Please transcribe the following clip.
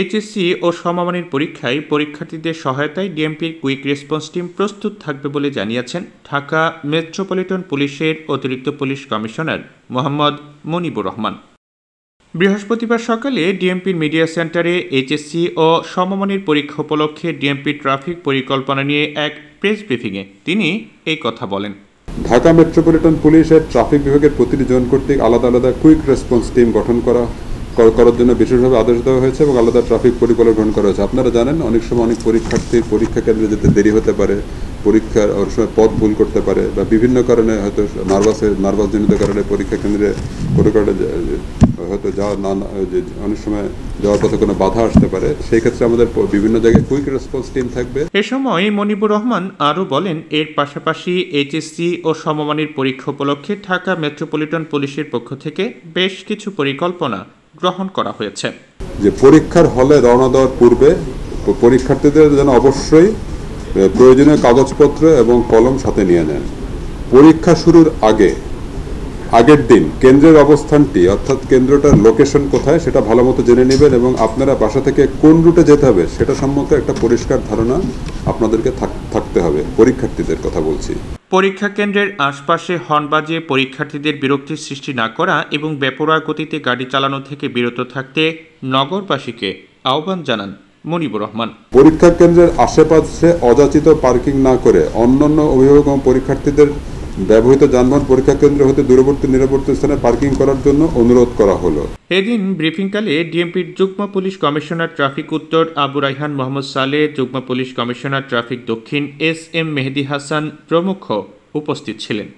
HSC ও সমমানের পরীক্ষায় পরীক্ষার্থীদের সহায়তায় ডিএমপির কুইক রেসপন্স টিম প্রস্তুত থাকবে বলে জানিয়েছেন ঢাকা মেট্রোপলিটন পুলিশের অতিরিক্ত পুলিশ কমিশনার মোহাম্মদ মনিবুর রহমান বৃহস্পতিবার সকালে ডিএমপির মিডিয়া সেন্টারে এইচএসসি ও সমমানের পরীক্ষা উপলক্ষে ডিএমপি ট্রাফিক পরিকল্পনা নিয়ে এক প্রেস ব্রিফিংয়ে তিনি এই কথা বলেন ঢাকা মেট্রোপলিটন পুলিশের ট্রাফিক বিভাগের প্রতিটি জোন কর্তৃক আলাদা আলাদা কুইক রেসপন্স টিম গঠন করা করার জন্য বিশেষভাবে আদেশ দেওয়া হয়েছে এবং আলাদা ট্রাফিক পরিকল্পনা গ্রহণ করা হয়েছে আপনারা জানেন অনেক সময় অনেক পরীক্ষার্থী পরীক্ষা কেন্দ্রে যেতে দেরি হতে পারে পরীক্ষার অনেক সময় পথ ভুল করতে পারে বা বিভিন্ন কারণে হয়তো নার্ভাসের নার্ভাসজনিত কারণে পরীক্ষা কেন্দ্রে কোনো কারণে হয়তো যাওয়া না অনেক সময় যাওয়ার পথে কোনো বাধা আসতে পারে সেই ক্ষেত্রে আমাদের বিভিন্ন জায়গায় কুইক রেসপন্স টিম থাকবে এ সময় মনিবুর রহমান আরও বলেন এর পাশাপাশি এইচএসসি ও সমমানের পরীক্ষা উপলক্ষে ঢাকা মেট্রোপলিটন পুলিশের পক্ষ থেকে বেশ কিছু পরিকল্পনা গ্রহণ করা হয়েছে যে পরীক্ষার হলে রওনা দেওয়ার পূর্বে পরীক্ষার্থীদের যেন অবশ্যই প্রয়োজনীয় কাগজপত্র এবং কলম সাথে নিয়ে নেন পরীক্ষা শুরুর আগে আগের দিন কেন্দ্রের অবস্থানটি অর্থাৎ কেন্দ্রটার লোকেশন কোথায় সেটা ভালো মতো জেনে নেবেন এবং আপনারা বাসা থেকে কোন রুটে যেতে হবে সেটা সম্পর্কে একটা পরিষ্কার ধারণা আপনাদেরকে থাকতে হবে পরীক্ষার্থীদের কথা বলছি পরীক্ষা কেন্দ্রের আশপাশে হর্ন বাজিয়ে পরীক্ষার্থীদের বিরক্তির সৃষ্টি না করা এবং বেপরোয়া গতিতে গাড়ি চালানো থেকে বিরত থাকতে নগরবাসীকে আহ্বান জানান মনিবুর রহমান পরীক্ষা কেন্দ্রের আশেপাশে অযাচিত পার্কিং না করে অন্যান্য অভিভাবক পরীক্ষার্থীদের ব্যবহৃত যানবাহন পরীক্ষা কেন্দ্র হতে দূরবর্তী নিরাপত্তা স্থানে পার্কিং করার জন্য অনুরোধ করা হলো এদিন ব্রিফিংকালে ডিএমপির যুগ্ম পুলিশ কমিশনার ট্রাফিক উত্তর আবু রাইহান মোহাম্মদ সালে যুগ্ম পুলিশ কমিশনার ট্রাফিক দক্ষিণ এস এম মেহেদি হাসান প্রমুখ উপস্থিত ছিলেন